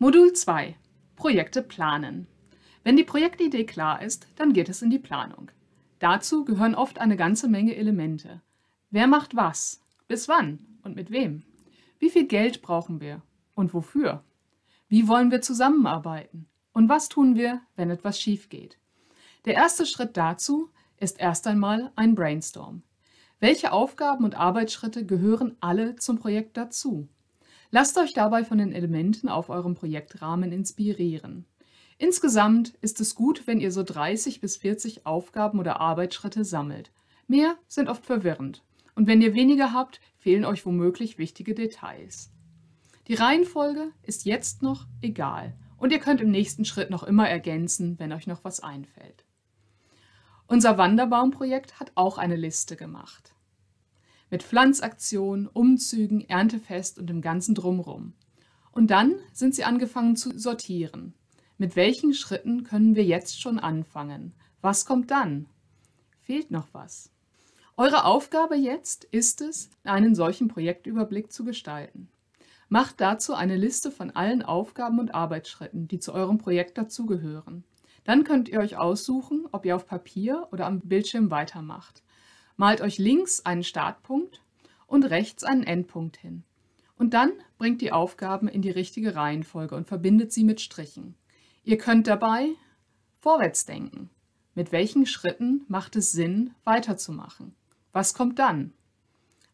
Modul 2. Projekte planen. Wenn die Projektidee klar ist, dann geht es in die Planung. Dazu gehören oft eine ganze Menge Elemente. Wer macht was? Bis wann? Und mit wem? Wie viel Geld brauchen wir? Und wofür? Wie wollen wir zusammenarbeiten? Und was tun wir, wenn etwas schief geht? Der erste Schritt dazu ist erst einmal ein Brainstorm. Welche Aufgaben und Arbeitsschritte gehören alle zum Projekt dazu? Lasst euch dabei von den Elementen auf eurem Projektrahmen inspirieren. Insgesamt ist es gut, wenn ihr so 30 bis 40 Aufgaben oder Arbeitsschritte sammelt. Mehr sind oft verwirrend. Und wenn ihr weniger habt, fehlen euch womöglich wichtige Details. Die Reihenfolge ist jetzt noch egal und ihr könnt im nächsten Schritt noch immer ergänzen, wenn euch noch was einfällt. Unser Wanderbaumprojekt hat auch eine Liste gemacht mit Pflanzaktionen, Umzügen, Erntefest und dem ganzen Drumrum. Und dann sind sie angefangen zu sortieren. Mit welchen Schritten können wir jetzt schon anfangen? Was kommt dann? Fehlt noch was? Eure Aufgabe jetzt ist es, einen solchen Projektüberblick zu gestalten. Macht dazu eine Liste von allen Aufgaben und Arbeitsschritten, die zu eurem Projekt dazugehören. Dann könnt ihr euch aussuchen, ob ihr auf Papier oder am Bildschirm weitermacht. Malt euch links einen Startpunkt und rechts einen Endpunkt hin. Und dann bringt die Aufgaben in die richtige Reihenfolge und verbindet sie mit Strichen. Ihr könnt dabei vorwärts denken. Mit welchen Schritten macht es Sinn, weiterzumachen? Was kommt dann?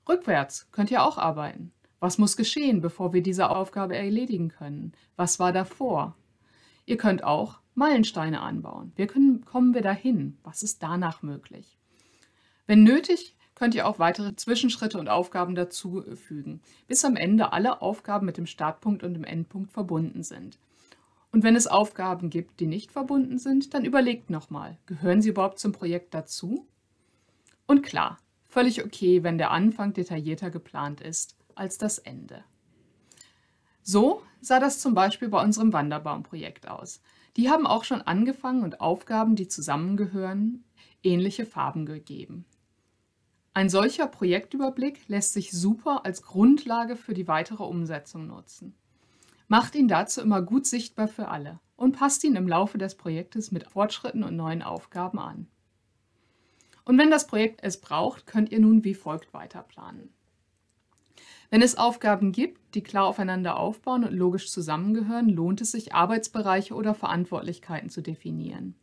Rückwärts könnt ihr auch arbeiten. Was muss geschehen, bevor wir diese Aufgabe erledigen können? Was war davor? Ihr könnt auch Meilensteine anbauen. Wie kommen wir dahin? Was ist danach möglich? Wenn nötig, könnt ihr auch weitere Zwischenschritte und Aufgaben dazu fügen, bis am Ende alle Aufgaben mit dem Startpunkt und dem Endpunkt verbunden sind. Und wenn es Aufgaben gibt, die nicht verbunden sind, dann überlegt nochmal, gehören sie überhaupt zum Projekt dazu? Und klar, völlig okay, wenn der Anfang detaillierter geplant ist als das Ende. So sah das zum Beispiel bei unserem Wanderbaumprojekt aus. Die haben auch schon angefangen und Aufgaben, die zusammengehören, ähnliche Farben gegeben. Ein solcher Projektüberblick lässt sich super als Grundlage für die weitere Umsetzung nutzen. Macht ihn dazu immer gut sichtbar für alle und passt ihn im Laufe des Projektes mit Fortschritten und neuen Aufgaben an. Und wenn das Projekt es braucht, könnt ihr nun wie folgt weiterplanen. Wenn es Aufgaben gibt, die klar aufeinander aufbauen und logisch zusammengehören, lohnt es sich, Arbeitsbereiche oder Verantwortlichkeiten zu definieren.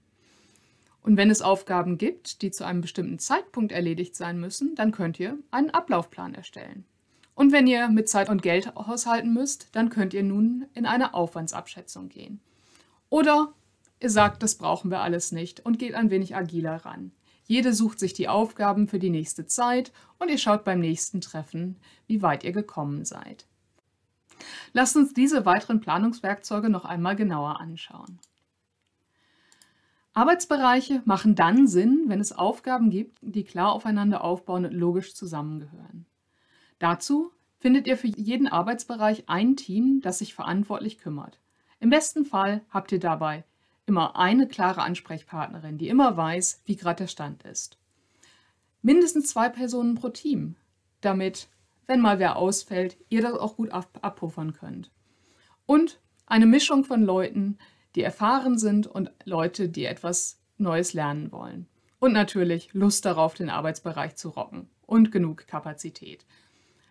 Und wenn es Aufgaben gibt, die zu einem bestimmten Zeitpunkt erledigt sein müssen, dann könnt ihr einen Ablaufplan erstellen. Und wenn ihr mit Zeit und Geld haushalten müsst, dann könnt ihr nun in eine Aufwandsabschätzung gehen. Oder ihr sagt, das brauchen wir alles nicht und geht ein wenig agiler ran. Jede sucht sich die Aufgaben für die nächste Zeit und ihr schaut beim nächsten Treffen, wie weit ihr gekommen seid. Lasst uns diese weiteren Planungswerkzeuge noch einmal genauer anschauen. Arbeitsbereiche machen dann Sinn, wenn es Aufgaben gibt, die klar aufeinander aufbauen und logisch zusammengehören. Dazu findet ihr für jeden Arbeitsbereich ein Team, das sich verantwortlich kümmert. Im besten Fall habt ihr dabei immer eine klare Ansprechpartnerin, die immer weiß, wie gerade der Stand ist. Mindestens zwei Personen pro Team, damit, wenn mal wer ausfällt, ihr das auch gut ab abpuffern könnt. Und eine Mischung von Leuten, die erfahren sind und Leute, die etwas Neues lernen wollen. Und natürlich Lust darauf, den Arbeitsbereich zu rocken und genug Kapazität.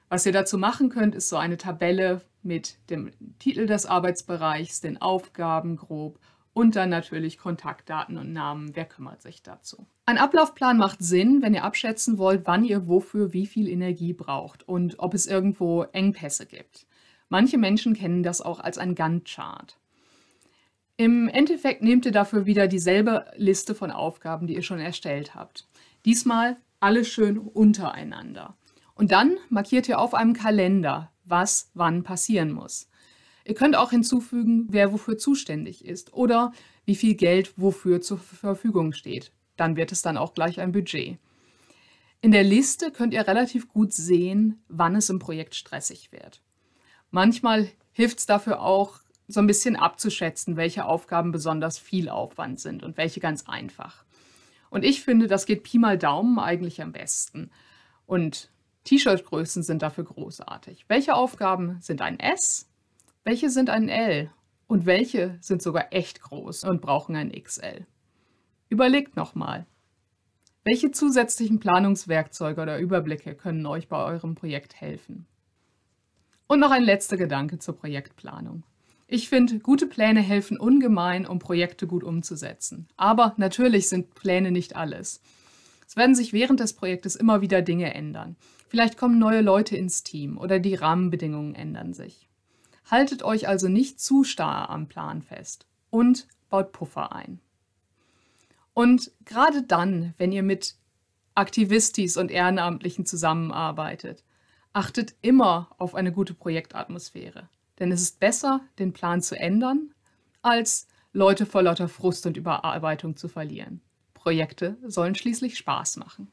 Was ihr dazu machen könnt, ist so eine Tabelle mit dem Titel des Arbeitsbereichs, den Aufgaben grob und dann natürlich Kontaktdaten und Namen, wer kümmert sich dazu. Ein Ablaufplan macht Sinn, wenn ihr abschätzen wollt, wann ihr wofür wie viel Energie braucht und ob es irgendwo Engpässe gibt. Manche Menschen kennen das auch als ein Gantt-Chart. Im Endeffekt nehmt ihr dafür wieder dieselbe Liste von Aufgaben, die ihr schon erstellt habt. Diesmal alle schön untereinander. Und dann markiert ihr auf einem Kalender, was wann passieren muss. Ihr könnt auch hinzufügen, wer wofür zuständig ist oder wie viel Geld wofür zur Verfügung steht. Dann wird es dann auch gleich ein Budget. In der Liste könnt ihr relativ gut sehen, wann es im Projekt stressig wird. Manchmal hilft es dafür auch, so ein bisschen abzuschätzen, welche Aufgaben besonders viel Aufwand sind und welche ganz einfach. Und ich finde, das geht Pi mal Daumen eigentlich am besten. Und T-Shirt-Größen sind dafür großartig. Welche Aufgaben sind ein S, welche sind ein L und welche sind sogar echt groß und brauchen ein XL? Überlegt nochmal. Welche zusätzlichen Planungswerkzeuge oder Überblicke können euch bei eurem Projekt helfen? Und noch ein letzter Gedanke zur Projektplanung. Ich finde, gute Pläne helfen ungemein, um Projekte gut umzusetzen. Aber natürlich sind Pläne nicht alles. Es werden sich während des Projektes immer wieder Dinge ändern. Vielleicht kommen neue Leute ins Team oder die Rahmenbedingungen ändern sich. Haltet euch also nicht zu starr am Plan fest und baut Puffer ein. Und gerade dann, wenn ihr mit Aktivistis und Ehrenamtlichen zusammenarbeitet, achtet immer auf eine gute Projektatmosphäre. Denn es ist besser, den Plan zu ändern, als Leute vor lauter Frust und Überarbeitung zu verlieren. Projekte sollen schließlich Spaß machen.